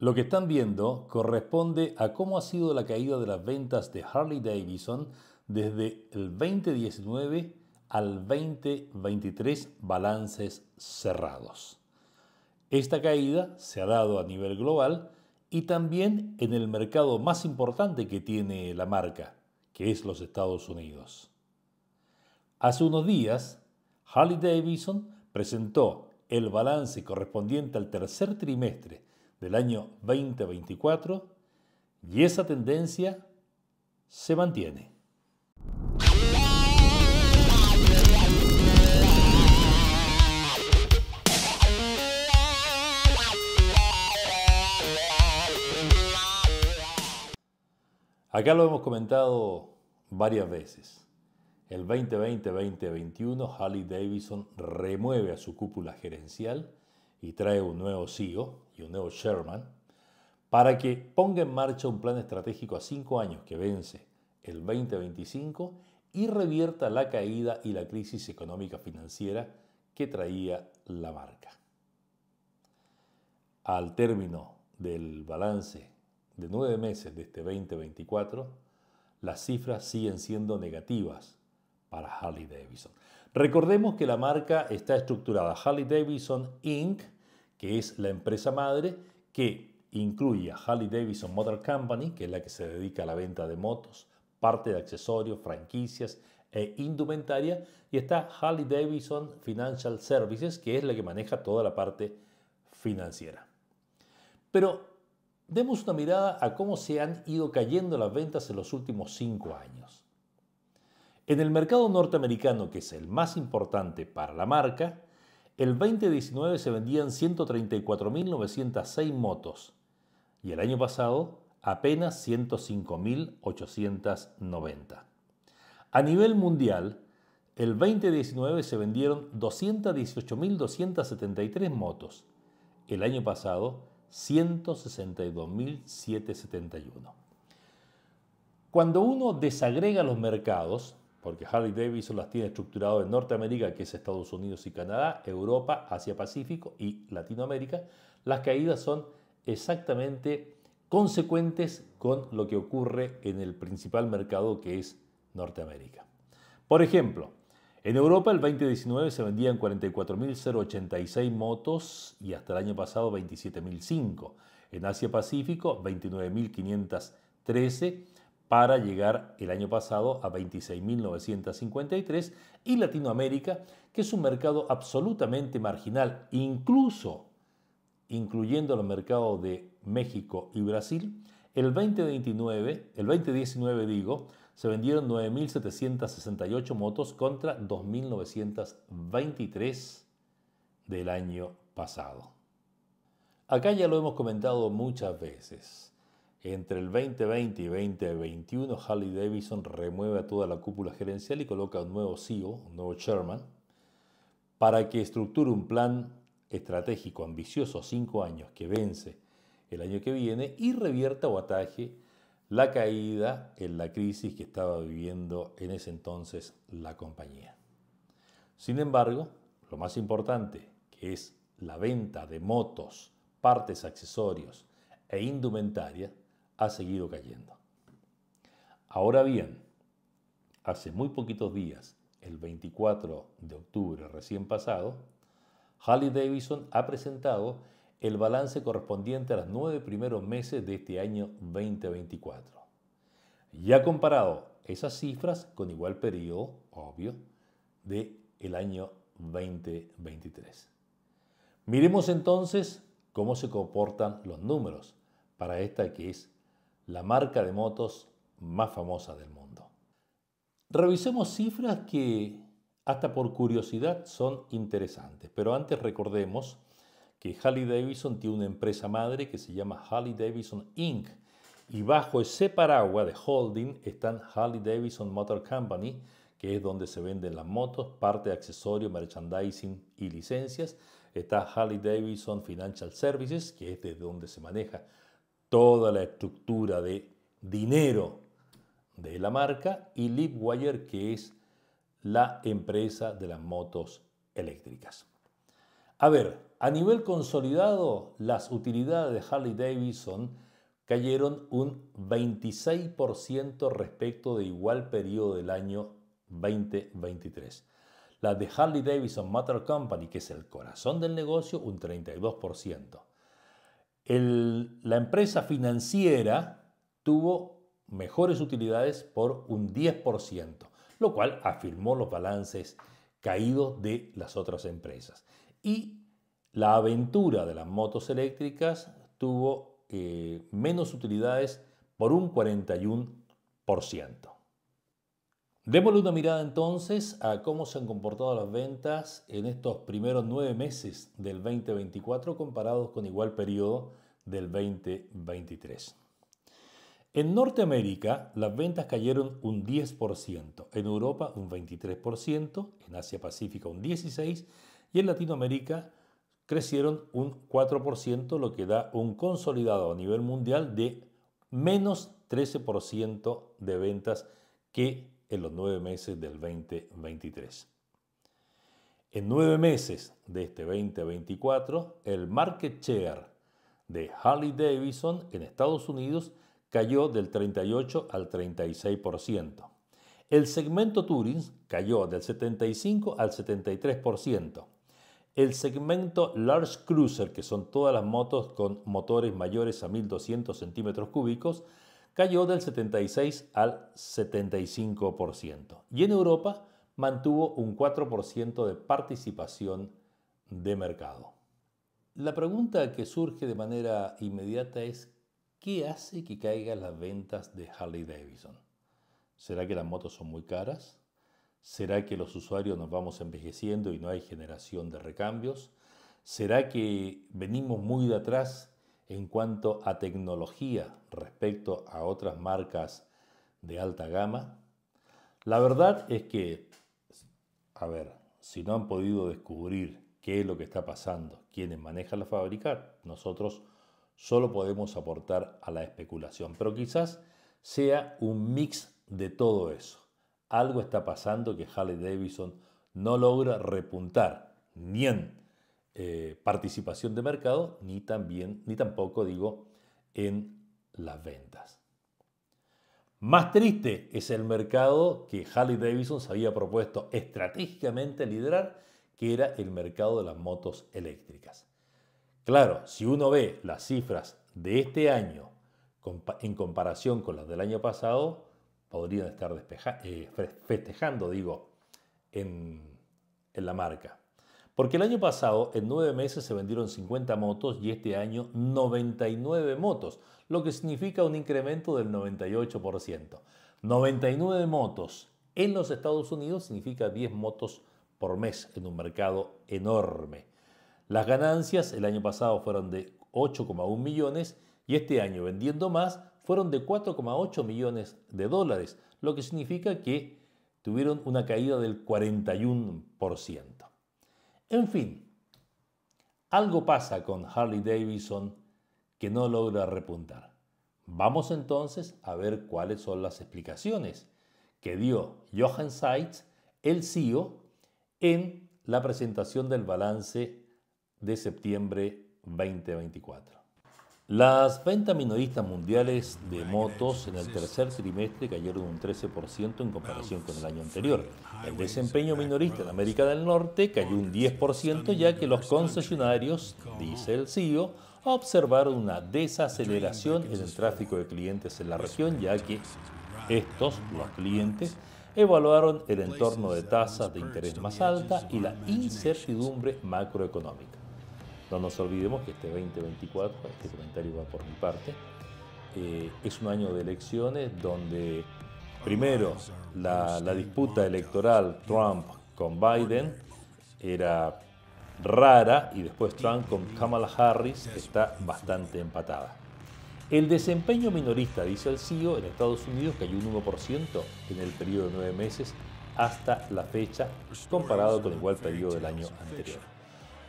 Lo que están viendo corresponde a cómo ha sido la caída de las ventas de Harley Davidson desde el 2019 al 2023 balances cerrados. Esta caída se ha dado a nivel global y también en el mercado más importante que tiene la marca, que es los Estados Unidos. Hace unos días, Harley Davidson presentó el balance correspondiente al tercer trimestre del año 2024 y esa tendencia se mantiene. Acá lo hemos comentado varias veces. El 2020-2021 Harley Davidson remueve a su cúpula gerencial y trae un nuevo CEO y un nuevo Sherman para que ponga en marcha un plan estratégico a cinco años que vence el 2025 y revierta la caída y la crisis económica financiera que traía la marca. Al término del balance de nueve meses de este 2024, las cifras siguen siendo negativas para Harley Davidson. Recordemos que la marca está estructurada Harley Davidson Inc., que es la empresa madre que incluye a Harley Davidson Motor Company, que es la que se dedica a la venta de motos, parte de accesorios, franquicias e indumentaria, y está Harley Davidson Financial Services, que es la que maneja toda la parte financiera. Pero demos una mirada a cómo se han ido cayendo las ventas en los últimos cinco años. En el mercado norteamericano, que es el más importante para la marca, el 2019 se vendían 134.906 motos y el año pasado apenas 105.890. A nivel mundial, el 2019 se vendieron 218.273 motos, el año pasado 162.771. Cuando uno desagrega los mercados, porque Harley Davidson las tiene estructurado en Norteamérica, que es Estados Unidos y Canadá, Europa, Asia Pacífico y Latinoamérica, las caídas son exactamente consecuentes con lo que ocurre en el principal mercado que es Norteamérica. Por ejemplo, en Europa el 2019 se vendían 44.086 motos y hasta el año pasado 27.005. En Asia Pacífico 29.513 para llegar el año pasado a 26.953 y Latinoamérica, que es un mercado absolutamente marginal, incluso incluyendo los mercados de México y Brasil, el el 2019 digo, se vendieron 9.768 motos contra 2.923 del año pasado. Acá ya lo hemos comentado muchas veces. Entre el 2020 y 2021, Harley Davidson remueve a toda la cúpula gerencial y coloca un nuevo CEO, un nuevo chairman, para que estructure un plan estratégico ambicioso cinco años que vence el año que viene y revierta o ataje la caída en la crisis que estaba viviendo en ese entonces la compañía. Sin embargo, lo más importante, que es la venta de motos, partes accesorios e indumentaria, ha seguido cayendo. Ahora bien, hace muy poquitos días, el 24 de octubre recién pasado, Harley Davidson ha presentado el balance correspondiente a los nueve primeros meses de este año 2024. Y ha comparado esas cifras con igual periodo, obvio, del el año 2023. Miremos entonces cómo se comportan los números para esta que es la marca de motos más famosa del mundo. Revisemos cifras que hasta por curiosidad son interesantes, pero antes recordemos que Harley Davidson tiene una empresa madre que se llama Harley Davidson Inc. Y bajo ese paraguas de holding están Harley Davidson Motor Company, que es donde se venden las motos, parte de accesorios, merchandising y licencias. Está Harley Davidson Financial Services, que es de donde se maneja toda la estructura de dinero de la marca y Lipwire, que es la empresa de las motos eléctricas. A ver, a nivel consolidado, las utilidades de Harley Davidson cayeron un 26% respecto de igual periodo del año 2023. Las de Harley Davidson Motor Company, que es el corazón del negocio, un 32% la empresa financiera tuvo mejores utilidades por un 10%, lo cual afirmó los balances caídos de las otras empresas. Y la aventura de las motos eléctricas tuvo eh, menos utilidades por un 41%. Démosle una mirada entonces a cómo se han comportado las ventas en estos primeros nueve meses del 2024 comparados con igual periodo del 2023. En Norteamérica las ventas cayeron un 10%, en Europa un 23%, en Asia Pacífica un 16% y en Latinoamérica crecieron un 4%, lo que da un consolidado a nivel mundial de menos 13% de ventas que en los nueve meses del 2023. En nueve meses de este 2024, el market share de Harley Davidson en Estados Unidos cayó del 38 al 36%. El segmento Touring cayó del 75 al 73%. El segmento Large Cruiser, que son todas las motos con motores mayores a 1200 centímetros cúbicos, cayó del 76 al 75%. Y en Europa mantuvo un 4% de participación de mercado. La pregunta que surge de manera inmediata es, ¿qué hace que caigan las ventas de Harley Davidson? ¿Será que las motos son muy caras? ¿Será que los usuarios nos vamos envejeciendo y no hay generación de recambios? ¿Será que venimos muy de atrás en cuanto a tecnología respecto a otras marcas de alta gama? La verdad es que, a ver, si no han podido descubrir qué es lo que está pasando, quienes manejan la fábrica, nosotros solo podemos aportar a la especulación, pero quizás sea un mix de todo eso. Algo está pasando que Harley Davidson no logra repuntar ni eh, participación de mercado, ni, también, ni tampoco, digo, en las ventas. Más triste es el mercado que Harley Davidson se había propuesto estratégicamente liderar, que era el mercado de las motos eléctricas. Claro, si uno ve las cifras de este año en comparación con las del año pasado, podrían estar eh, festejando, digo, en la marca. Porque el año pasado, en nueve meses, se vendieron 50 motos y este año 99 motos, lo que significa un incremento del 98%. 99 motos en los Estados Unidos significa 10 motos por mes en un mercado enorme. Las ganancias el año pasado fueron de 8,1 millones y este año vendiendo más fueron de 4,8 millones de dólares, lo que significa que tuvieron una caída del 41%. En fin, algo pasa con Harley Davidson que no logra repuntar. Vamos entonces a ver cuáles son las explicaciones que dio Johann Seitz, el CEO, en la presentación del balance de septiembre 2024. Las ventas minoristas mundiales de motos en el tercer trimestre cayeron un 13% en comparación con el año anterior. El desempeño minorista en América del Norte cayó un 10% ya que los concesionarios, dice el CEO, observaron una desaceleración en el tráfico de clientes en la región ya que estos, los clientes, evaluaron el entorno de tasas de interés más alta y la incertidumbre macroeconómica. No nos olvidemos que este 2024, este comentario va por mi parte, eh, es un año de elecciones donde primero la, disputa electoral Trump con Biden era rara y después Trump con Kamala Harris está bastante empatada. El desempeño minorista, dice el CIO, e en Estados Unidos cayó un 1% en el periodo de nueve meses hasta la fecha, comparado con el igual periodo del año anterior.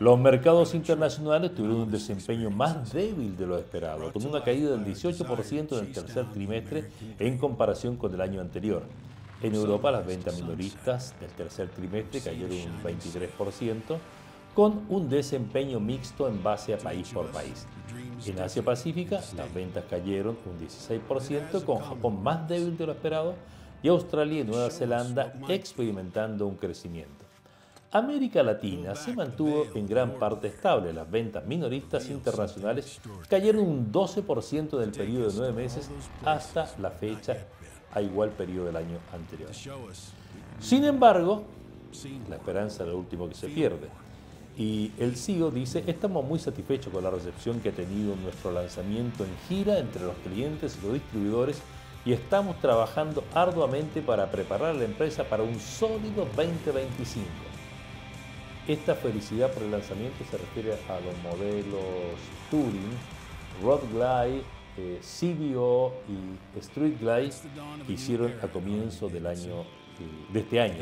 Los mercados internacionales tuvieron un desempeño más débil de lo esperado, con una caída del 18% en el tercer trimestre en comparación con el año anterior. En Europa las ventas minoristas del tercer trimestre cayeron un 23%, con un desempeño mixto en base a país por país. En Asia Pacífica las ventas cayeron un 16%, con Japón más débil de lo esperado y Australia y Nueva Zelanda experimentando un crecimiento. América Latina se mantuvo en gran parte estable. Las ventas minoristas internacionales cayeron un 12% en el periodo de nueve meses hasta la fecha, a igual periodo del año anterior. Sin embargo, la esperanza es lo último que se pierde. Y el CEO dice, estamos muy satisfechos con la recepción que ha tenido nuestro lanzamiento en gira entre los clientes y los distribuidores y estamos trabajando arduamente para preparar a la empresa para un sólido 2025. Esta felicidad por el lanzamiento se refiere a los modelos Touring, Road Glide, eh, CBO y Street Glide que hicieron a comienzo del año, eh, de este año.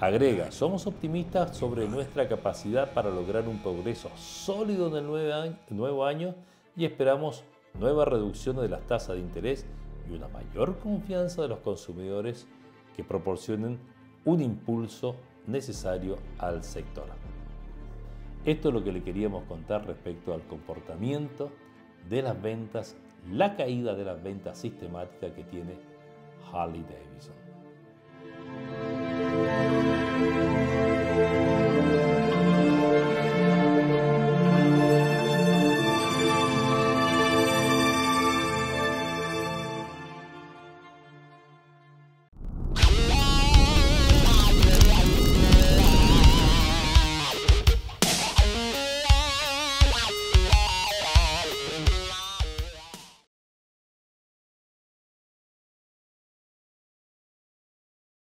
Agrega, somos optimistas sobre nuestra capacidad para lograr un progreso sólido en el nuevo año y esperamos nuevas reducciones de las tasas de interés y una mayor confianza de los consumidores que proporcionen un impulso necesario al sector. Esto es lo que le queríamos contar respecto al comportamiento de las ventas, la caída de las ventas sistemática que tiene Harley Davidson.